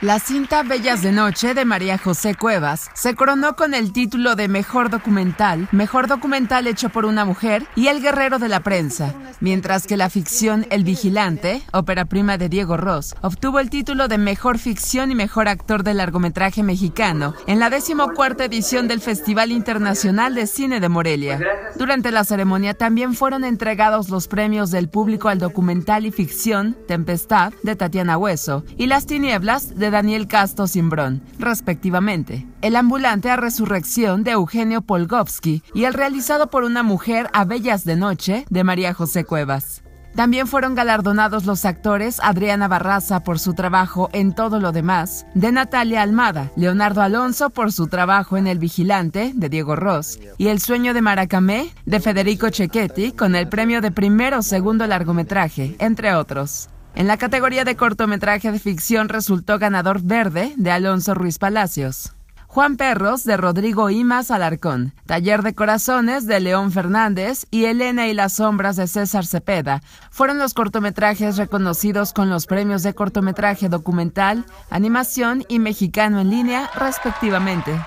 La cinta Bellas de Noche de María José Cuevas se coronó con el título de Mejor Documental, Mejor Documental hecho por una mujer y El Guerrero de la Prensa, mientras que la ficción El Vigilante, ópera prima de Diego Ross, obtuvo el título de Mejor Ficción y Mejor Actor del Largometraje Mexicano en la decimocuarta edición del Festival Internacional de Cine de Morelia. Durante la ceremonia también fueron entregados los premios del público al documental y ficción Tempestad de Tatiana Hueso y Las Tinieblas de Daniel Castro Simbrón, respectivamente. El ambulante a resurrección de Eugenio Polgovsky y el realizado por una mujer a Bellas de Noche de María José Cuevas. También fueron galardonados los actores Adriana Barraza por su trabajo en Todo lo demás, de Natalia Almada, Leonardo Alonso por su trabajo en El Vigilante, de Diego Ross, y El Sueño de Maracamé, de Federico Cecchetti con el premio de primero o segundo largometraje, entre otros. En la categoría de cortometraje de ficción resultó ganador Verde de Alonso Ruiz Palacios. Juan Perros de Rodrigo Imas Alarcón, Taller de Corazones de León Fernández y Elena y las Sombras de César Cepeda fueron los cortometrajes reconocidos con los premios de cortometraje documental, animación y mexicano en línea respectivamente.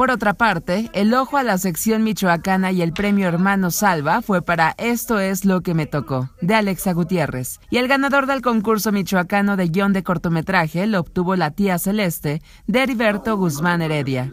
Por otra parte, el ojo a la sección michoacana y el premio Hermano Salva fue para Esto es lo que me tocó, de Alexa Gutiérrez. Y el ganador del concurso michoacano de guión de cortometraje lo obtuvo La tía celeste, de Heriberto Guzmán Heredia.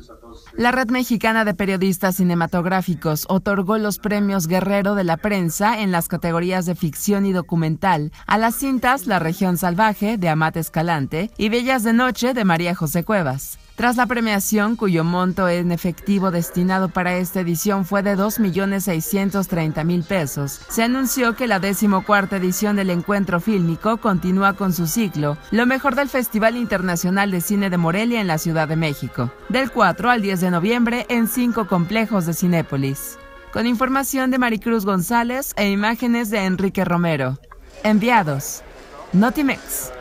La Red Mexicana de Periodistas Cinematográficos otorgó los premios Guerrero de la Prensa en las categorías de ficción y documental a las cintas La región salvaje de Amate Escalante y Bellas de Noche de María José Cuevas. Tras la premiación, cuyo monto en efectivo destinado para esta edición fue de 2.630.000 pesos, se anunció que la decimocuarta edición del encuentro fílmico continúa con su ciclo, lo mejor del Festival Internacional de Cine de Morelia en la Ciudad de México, del 4 al 10 de noviembre en cinco complejos de Cinépolis. Con información de Maricruz González e imágenes de Enrique Romero. Enviados. Notimex.